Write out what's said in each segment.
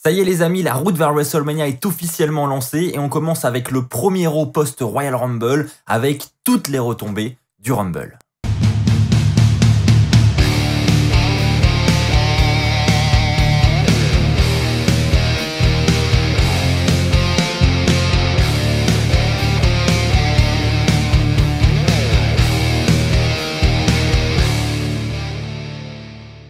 Ça y est les amis, la route vers WrestleMania est officiellement lancée et on commence avec le premier au post Royal Rumble avec toutes les retombées du Rumble.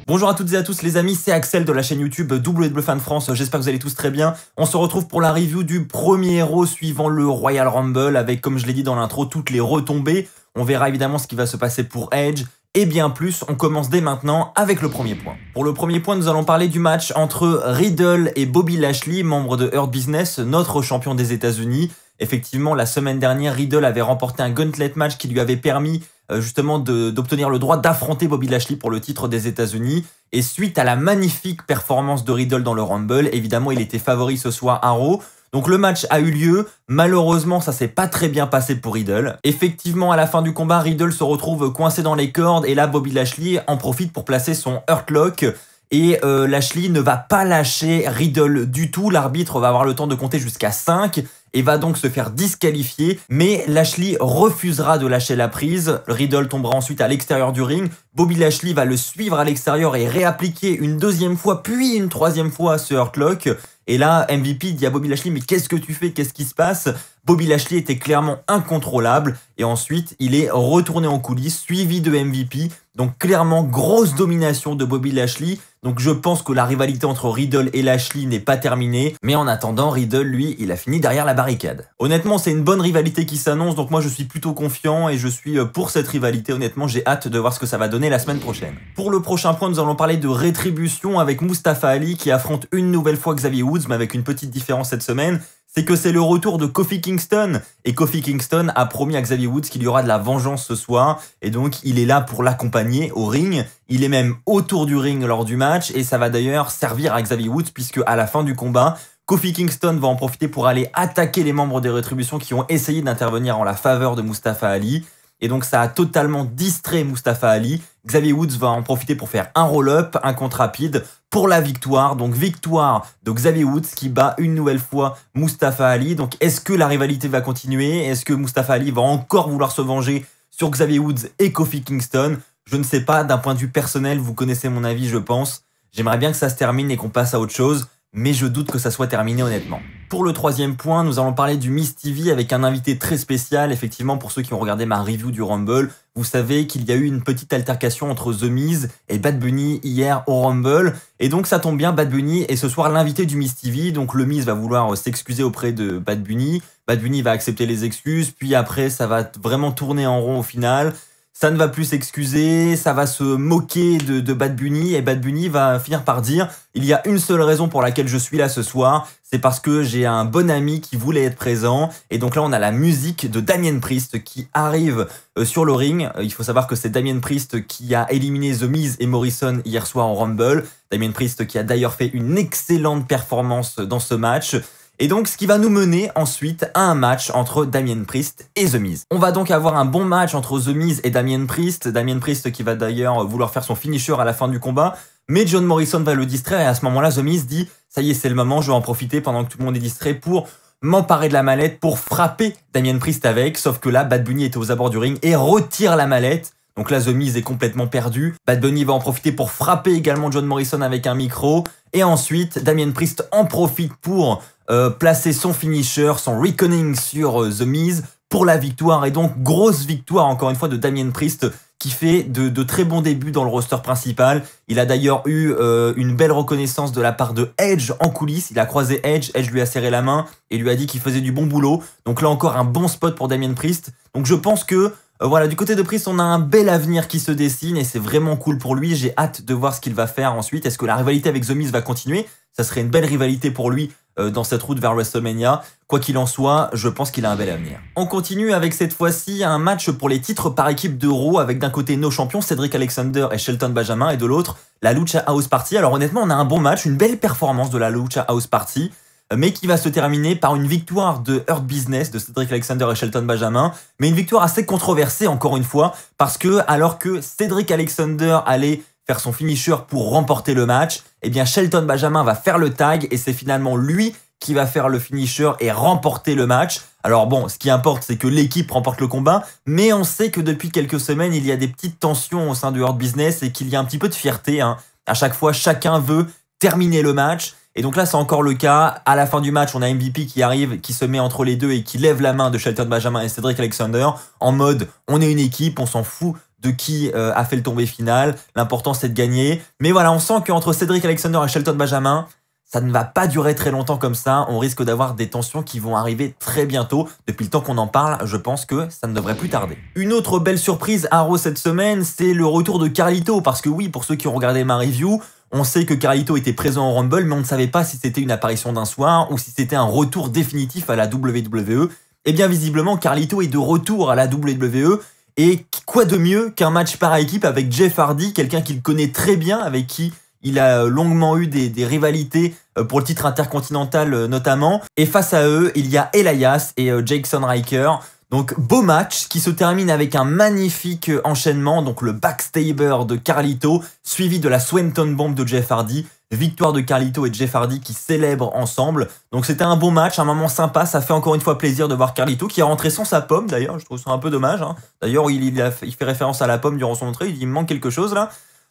Bonjour à toutes et à tous les amis, c'est Axel de la chaîne YouTube WWE Fan France, j'espère que vous allez tous très bien. On se retrouve pour la review du premier héros suivant le Royal Rumble avec, comme je l'ai dit dans l'intro, toutes les retombées. On verra évidemment ce qui va se passer pour Edge, et bien plus, on commence dès maintenant avec le premier point. Pour le premier point, nous allons parler du match entre Riddle et Bobby Lashley, membre de Earth Business, notre champion des États-Unis, Effectivement, la semaine dernière, Riddle avait remporté un gauntlet match qui lui avait permis euh, justement d'obtenir le droit d'affronter Bobby Lashley pour le titre des États-Unis. Et suite à la magnifique performance de Riddle dans le Rumble, évidemment, il était favori ce soir à Raw. Donc le match a eu lieu, malheureusement ça s'est pas très bien passé pour Riddle. Effectivement à la fin du combat Riddle se retrouve coincé dans les cordes et là Bobby Lashley en profite pour placer son Lock. et euh, Lashley ne va pas lâcher Riddle du tout, l'arbitre va avoir le temps de compter jusqu'à 5 et va donc se faire disqualifier, mais Lashley refusera de lâcher la prise, Riddle tombera ensuite à l'extérieur du ring, Bobby Lashley va le suivre à l'extérieur et réappliquer une deuxième fois, puis une troisième fois ce Hurtlock, et là, MVP dit à Bobby Lashley, mais qu'est-ce que tu fais, qu'est-ce qui se passe Bobby Lashley était clairement incontrôlable, et ensuite, il est retourné en coulisses, suivi de MVP, donc clairement grosse domination de Bobby Lashley, donc je pense que la rivalité entre Riddle et Lashley n'est pas terminée, mais en attendant, Riddle, lui, il a fini derrière la barricade. Honnêtement, c'est une bonne rivalité qui s'annonce, donc moi je suis plutôt confiant et je suis euh, pour cette rivalité, honnêtement, j'ai hâte de voir ce que ça va donner la semaine prochaine. Pour le prochain point, nous allons parler de rétribution avec Mustafa Ali qui affronte une nouvelle fois Xavier Woods, mais avec une petite différence cette semaine, c'est que c'est le retour de Kofi Kingston. Et Kofi Kingston a promis à Xavier Woods qu'il y aura de la vengeance ce soir. Et donc, il est là pour l'accompagner au ring. Il est même autour du ring lors du match. Et ça va d'ailleurs servir à Xavier Woods puisque à la fin du combat, Kofi Kingston va en profiter pour aller attaquer les membres des rétributions qui ont essayé d'intervenir en la faveur de Mustafa Ali. Et donc ça a totalement distrait Mustafa Ali. Xavier Woods va en profiter pour faire un roll-up, un contre rapide pour la victoire. Donc victoire de Xavier Woods qui bat une nouvelle fois Mustafa Ali. Donc est-ce que la rivalité va continuer Est-ce que Mustafa Ali va encore vouloir se venger sur Xavier Woods et Kofi Kingston Je ne sais pas, d'un point de vue personnel, vous connaissez mon avis je pense. J'aimerais bien que ça se termine et qu'on passe à autre chose mais je doute que ça soit terminé honnêtement. Pour le troisième point, nous allons parler du Miss TV avec un invité très spécial. Effectivement, pour ceux qui ont regardé ma review du Rumble, vous savez qu'il y a eu une petite altercation entre The Miz et Bad Bunny hier au Rumble. Et donc ça tombe bien, Bad Bunny est ce soir l'invité du Miss TV. Donc le Miz va vouloir euh, s'excuser auprès de Bad Bunny. Bad Bunny va accepter les excuses, puis après ça va vraiment tourner en rond au final ça ne va plus s'excuser, ça va se moquer de, de, Bad Bunny, et Bad Bunny va finir par dire il y a une seule raison pour laquelle je suis là ce soir, c'est parce que j'ai un bon ami qui voulait être présent, et donc là on a la musique de Damien Priest qui arrive euh, sur le ring, euh, il faut savoir que c'est Damien Priest qui a éliminé The Miz et Morrison hier soir en Rumble, Damien Priest qui a d'ailleurs fait une excellente performance dans ce match, et donc, ce qui va nous mener ensuite à un match entre Damien Priest et The Miz. On va donc avoir un bon match entre The Miz et Damien Priest. Damien Priest qui va d'ailleurs vouloir faire son finisher à la fin du combat. Mais John Morrison va le distraire et à ce moment-là, The Miz dit Ça y est, c'est le moment, je vais en profiter pendant que tout le monde est distrait pour m'emparer de la mallette pour frapper Damien Priest avec. Sauf que là, Bad Bunny était aux abords du ring et retire la mallette. Donc là, The Miz est complètement perdu. Bad Bunny va en profiter pour frapper également John Morrison avec un micro. Et ensuite, Damien Priest en profite pour euh, placer son finisher, son reckoning sur euh, The Miz pour la victoire. Et donc, grosse victoire, encore une fois, de Damien Priest qui fait de, très bons débuts dans le roster principal. Il a d'ailleurs eu euh, une belle reconnaissance de la part de Edge en coulisses. Il a croisé Edge, Edge lui a serré la main et lui a dit qu'il faisait du bon boulot. Donc là encore un bon spot pour Damien Priest. Donc je pense que voilà, du côté de Priest, on a un bel avenir qui se dessine et c'est vraiment cool pour lui. J'ai hâte de voir ce qu'il va faire ensuite. Est-ce que la rivalité avec The Miz va continuer Ça serait une belle rivalité pour lui euh, dans cette route vers WrestleMania. Quoi qu'il en soit, je pense qu'il a un bel avenir. On continue avec cette fois-ci un match pour les titres par équipe d'Euro avec d'un côté nos champions Cédric Alexander et Shelton Benjamin et de l'autre la Lucha House Party. Alors honnêtement, on a un bon match, une belle performance de la Lucha House Party mais qui va se terminer par une victoire de Earth Business de Cédric Alexander et Shelton Benjamin, mais une victoire assez controversée encore une fois, parce que alors que Cédric Alexander allait faire son finisher pour remporter le match, eh bien Shelton Benjamin va faire le tag et c'est finalement lui qui va faire le finisher et remporter le match. Alors bon, ce qui importe, c'est que l'équipe remporte le combat, mais on sait que depuis quelques semaines, il y a des petites tensions au sein du Hard Business et qu'il y a un petit peu de fierté. Hein. À chaque fois, chacun veut terminer le match. Et donc là, c'est encore le cas. À la fin du match, on a MVP qui arrive, qui se met entre les deux et qui lève la main de Shelton Benjamin et Cedric Alexander en mode on est une équipe, on s'en fout de qui euh, a fait le tombé final. L'important, c'est de gagner. Mais voilà, on sent qu'entre Cédric Alexander et Shelton Benjamin, ça ne va pas durer très longtemps comme ça. On risque d'avoir des tensions qui vont arriver très bientôt. Depuis le temps qu'on en parle, je pense que ça ne devrait plus tarder. Une autre belle surprise à Raw cette semaine, c'est le retour de Carlito. Parce que oui, pour ceux qui ont regardé ma review, on sait que Carlito était présent au Rumble, mais on ne savait pas si c'était une apparition d'un soir ou si c'était un retour définitif à la WWE. Et eh bien visiblement, Carlito est de retour à la WWE et quoi de mieux qu'un match par équipe avec Jeff Hardy, quelqu'un qu'il connaît très bien, avec qui il a euh, longuement eu des, rivalités euh, pour le titre intercontinental euh, notamment. Et face à eux, il y a Elias et Jason Riker. Donc beau match qui se termine avec un magnifique euh, enchaînement, donc le backstabber de Carlito, suivi de la Swenton Bomb de Jeff Hardy, victoire de Carlito et Jeff Hardy qui célèbrent ensemble. Donc c'était un bon match, un moment sympa, ça fait encore une fois plaisir de voir Carlito qui est rentré sans sa pomme d'ailleurs, je trouve ça un peu dommage. Hein. D'ailleurs il, fait référence à la pomme durant son entrée, il dit il manque quelque chose là.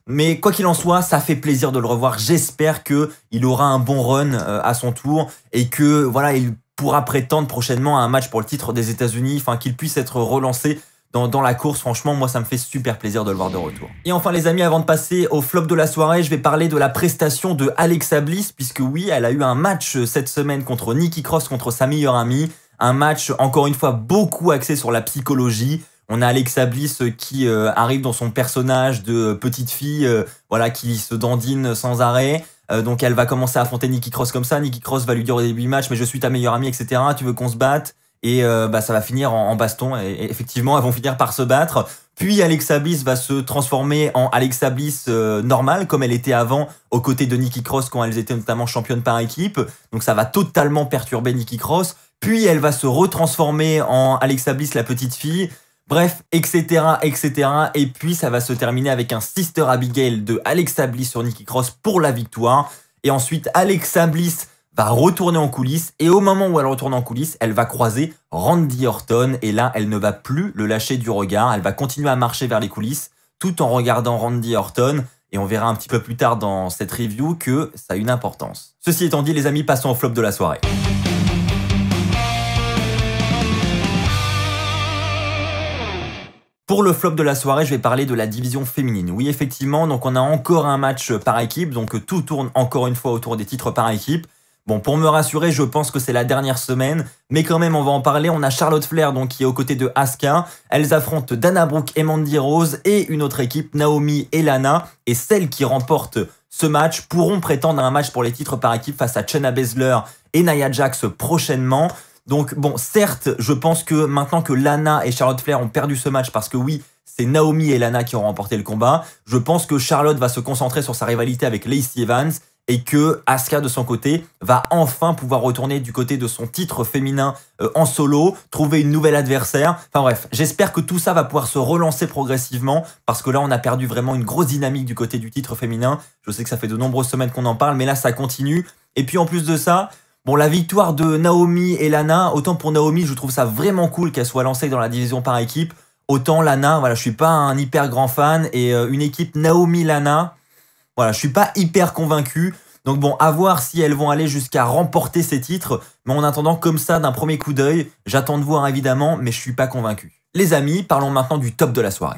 Mais quoi qu'il en soit, ça fait plaisir de le revoir. J'espère que il aura un bon run euh, à son tour et que voilà, il pourra prétendre prochainement à un match pour le titre des États-Unis, enfin qu'il puisse être relancé dans, la course. Franchement, moi, ça me fait super plaisir de le voir de retour. Et enfin, les amis, avant de passer au flop de la soirée, je vais parler de la prestation de Alexa Bliss, puisque oui, elle a eu un match euh, cette semaine contre Nikki Cross, contre sa meilleure amie. Un match, encore une fois, beaucoup axé sur la psychologie. On a Alexa Bliss euh, qui euh, arrive dans son personnage de petite fille, voilà, qui se dandine sans arrêt. Euh, donc elle va commencer à affronter Nikki Cross comme ça. Nikki Cross va lui dire au début du match, mais je suis ta meilleure amie, etc. Tu veux qu'on se batte Et euh, bah ça va finir en, baston. Et, effectivement, elles vont finir par se battre. Puis Alexa Bliss va se transformer en Alexa Bliss euh, normale, comme elle était avant, aux côtés de Nikki Cross quand elles étaient notamment championnes par équipe. Donc ça va totalement perturber Nikki Cross. Puis elle va se retransformer en Alexa Bliss, la petite fille. Bref, etc., etc. Et puis, ça va se terminer avec un Sister Abigail de Alexa Bliss sur Nikki Cross pour la victoire. Et ensuite, Alexa Bliss va retourner en coulisses. Et au moment où elle retourne en coulisses, elle va croiser Randy Orton. Et là, elle ne va plus le lâcher du regard. Elle va continuer à marcher vers les coulisses tout en regardant Randy Orton. Et on verra un petit peu plus tard dans cette review que ça a une importance. Ceci étant dit, les amis, passons au flop de la soirée. Pour le flop de la soirée, je vais parler de la division féminine. Oui, effectivement, donc on a encore un match par équipe, donc tout tourne encore une fois autour des titres par équipe. Bon, pour me rassurer, je pense que c'est la dernière semaine, mais quand même, on va en parler. On a Charlotte Flair, donc, qui est aux côtés de Asuka. Elles affrontent Dana Brooke et Mandy Rose et une autre équipe, Naomi et Lana. Et celles qui remportent ce match pourront prétendre à un match pour les titres par équipe face à Chena Bezler et Naya Jax prochainement. Donc bon, certes, je pense que maintenant que Lana et Charlotte Flair ont perdu ce match, parce que oui, c'est Naomi et Lana qui ont remporté le combat, je pense que Charlotte va se concentrer sur sa rivalité avec Lacey Evans et que Asuka de son côté va enfin pouvoir retourner du côté de son titre féminin euh, en solo, trouver une nouvelle adversaire. Enfin bref, j'espère que tout ça va pouvoir se relancer progressivement parce que là on a perdu vraiment une grosse dynamique du côté du titre féminin. Je sais que ça fait de nombreuses semaines qu'on en parle, mais là ça continue. Et puis en plus de ça, Bon, la victoire de Naomi et Lana, autant pour Naomi, je trouve ça vraiment cool qu'elle soit lancée dans la division par équipe. Autant Lana, voilà, je suis pas un hyper grand fan et euh, une équipe Naomi Lana, voilà, je suis pas hyper convaincu. Donc bon, à voir si elles vont aller jusqu'à remporter ces titres. Mais en attendant, comme ça, d'un premier coup d'œil, j'attends de voir évidemment, mais je suis pas convaincu. Les amis, parlons maintenant du top de la soirée.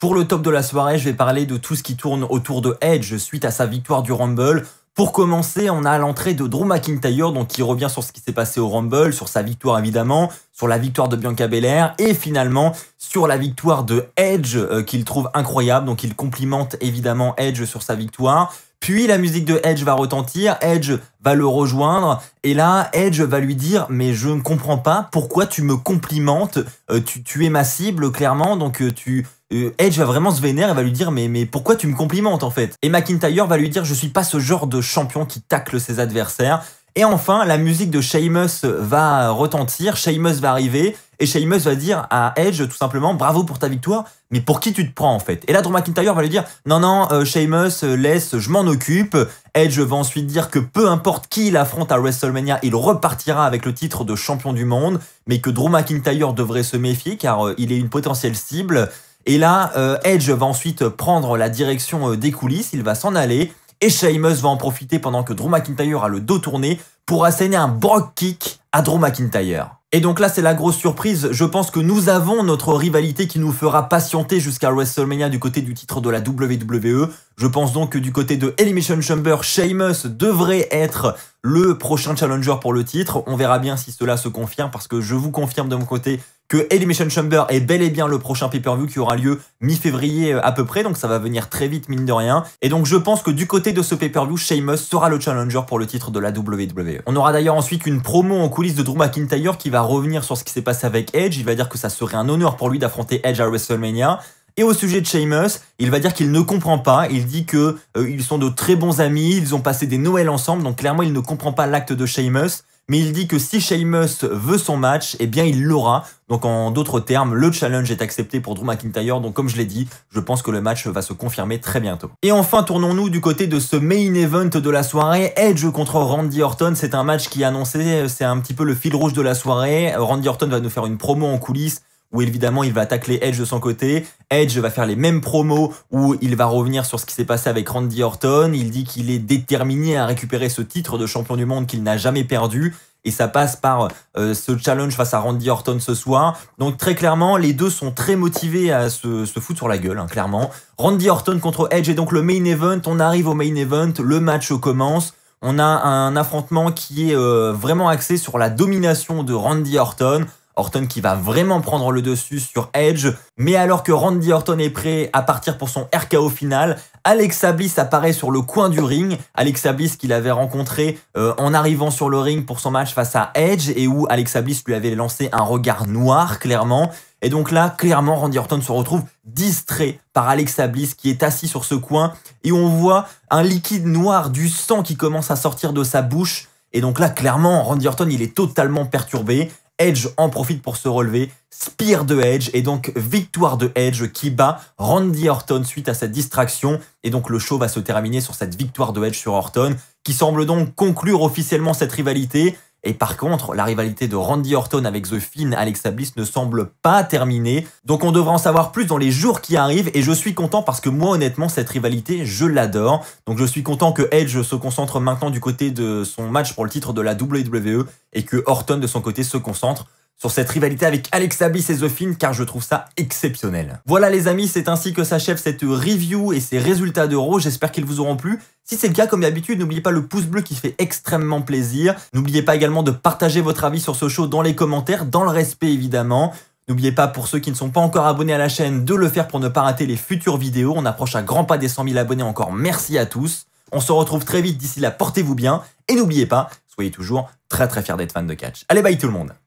Pour le top de la soirée, je vais parler de tout ce qui tourne autour de Edge suite à sa victoire du Rumble. Pour commencer, on a l'entrée de Drew McIntyre, donc qui revient sur ce qui s'est passé au Rumble, sur sa victoire évidemment, sur la victoire de Bianca Belair, et finalement sur la victoire de Edge, euh, qu'il trouve incroyable, donc il complimente évidemment Edge sur sa victoire. Puis la musique de Edge va retentir, Edge va le rejoindre, et là, Edge va lui dire, mais je ne comprends pas, pourquoi tu me complimentes, euh, tu, tu es ma cible, clairement, donc euh, tu euh, Edge va vraiment se vénérer, et va lui dire mais, pourquoi tu me complimentes en fait Et McIntyre va lui dire je suis pas ce genre de champion qui tacle ses adversaires. Et enfin, la musique de Sheamus va retentir, Sheamus va arriver, et Sheamus va dire à Edge tout simplement bravo pour ta victoire, mais pour qui tu te prends en fait Et là, Drew McIntyre va lui dire non non, euh, Sheamus euh, laisse, je m'en occupe. Edge va ensuite dire que peu importe qui il affronte à WrestleMania, il repartira avec le titre de champion du monde, mais que Drew McIntyre devrait se méfier car il est une potentielle cible. Et là, euh, Edge va ensuite prendre la direction euh, des coulisses, il va s'en aller, et Sheamus va en profiter pendant que Drew McIntyre a le dos tourné pour asséner un Brock Kick à Drew McIntyre. Et donc là, c'est la grosse surprise. Je pense que nous avons notre rivalité qui nous fera patienter jusqu'à WrestleMania du côté du titre de la WWE. Je pense donc que du côté de Elimination Chamber, Sheamus devrait être le prochain challenger pour le titre. On verra bien si cela se confirme parce que je vous confirme de mon côté que Elimination Chamber est bel et bien le prochain pay-per-view qui aura lieu mi-février euh, à peu près, donc ça va venir très vite mine de rien. Et donc je pense que du côté de ce pay-per-view, Sheamus sera le challenger pour le titre de la WWE. On aura d'ailleurs ensuite une promo en coulisses de Drew McIntyre qui va revenir sur ce qui s'est passé avec Edge, il va dire que ça serait un honneur pour lui d'affronter Edge à WrestleMania. Et au sujet de Sheamus, il va dire qu'il ne comprend pas. Il dit que euh, ils sont de très bons amis, ils ont passé des Noëls ensemble, donc clairement il ne comprend pas l'acte de Sheamus mais il dit que si Sheamus veut son match, eh bien il l'aura. Donc en d'autres termes, le challenge est accepté pour Drew McIntyre, donc comme je l'ai dit, je pense que le match va se confirmer très bientôt. Et enfin, tournons-nous du côté de ce main event de la soirée, Edge contre Randy Orton, c'est un match qui est annoncé, c'est un petit peu le fil rouge de la soirée, Randy Orton va nous faire une promo en coulisses, où évidemment il va attaquer Edge de son côté. Edge va faire les mêmes promos où il va revenir sur ce qui s'est passé avec Randy Orton. Il dit qu'il est déterminé à récupérer ce titre de champion du monde qu'il n'a jamais perdu. Et ça passe par euh, ce challenge face à Randy Orton ce soir. Donc très clairement, les deux sont très motivés à se, se foutre sur la gueule, hein, clairement. Randy Orton contre Edge est donc le main event. On arrive au main event, le match commence. On a un affrontement qui est euh, vraiment axé sur la domination de Randy Orton. Orton qui va vraiment prendre le dessus sur Edge. Mais alors que Randy Orton est prêt à partir pour son RKO final, Alexa Bliss apparaît sur le coin du ring. Alexa Bliss qu'il avait rencontré euh, en arrivant sur le ring pour son match face à Edge et où Alex Bliss lui avait lancé un regard noir clairement. Et donc là, clairement, Randy Orton se retrouve distrait par Alexa Bliss qui est assis sur ce coin et on voit un liquide noir du sang qui commence à sortir de sa bouche. Et donc là, clairement, Randy Orton, il est totalement perturbé. Edge en profite pour se relever, spear de Edge et donc victoire de Edge qui bat Randy Orton suite à cette distraction et donc le show va se terminer sur cette victoire de Edge sur Orton qui semble donc conclure officiellement cette rivalité et par contre, la rivalité de Randy Orton avec The Finn, Alexa Bliss ne semble pas terminée. Donc on devra en savoir plus dans les jours qui arrivent et je suis content parce que moi honnêtement cette rivalité, je l'adore. Donc je suis content que Edge se concentre maintenant du côté de son match pour le titre de la WWE et que Orton de son côté se concentre sur cette rivalité avec Alexa Abyss et The car je trouve ça exceptionnel. Voilà les amis, c'est ainsi que s'achève cette review et ces résultats d'Euro, j'espère qu'ils vous auront plu. Si c'est le cas, comme d'habitude, n'oubliez pas le pouce bleu qui fait extrêmement plaisir. N'oubliez pas également de partager votre avis sur ce show dans les commentaires, dans le respect évidemment. N'oubliez pas pour ceux qui ne sont pas encore abonnés à la chaîne de le faire pour ne pas rater les futures vidéos. On approche à grands pas des 100 000 abonnés encore. Merci à tous. On se retrouve très vite d'ici là, portez-vous bien. Et n'oubliez pas, soyez toujours très très fiers d'être fan de catch. Allez bye tout le monde